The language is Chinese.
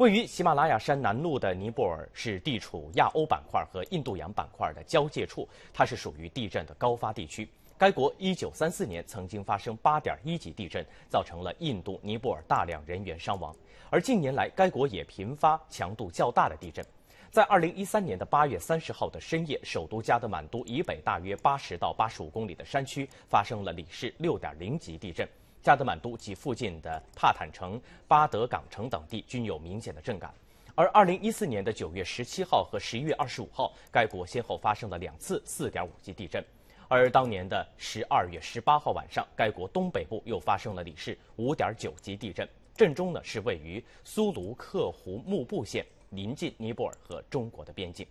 位于喜马拉雅山南麓的尼泊尔是地处亚欧板块和印度洋板块的交界处，它是属于地震的高发地区。该国一九三四年曾经发生八点一级地震，造成了印度尼泊尔大量人员伤亡。而近年来，该国也频发强度较大的地震。在二零一三年的八月三十号的深夜，首都加德满都以北大约八十到八十五公里的山区发生了里氏六点零级地震。加德满都及附近的帕坦城、巴德港城等地均有明显的震感。而二零一四年的九月十七号和十一月二十五号，该国先后发生了两次四点五级地震。而当年的十二月十八号晚上，该国东北部又发生了里氏五点九级地震，震中呢是位于苏卢克湖幕布县，临近尼泊尔和中国的边境。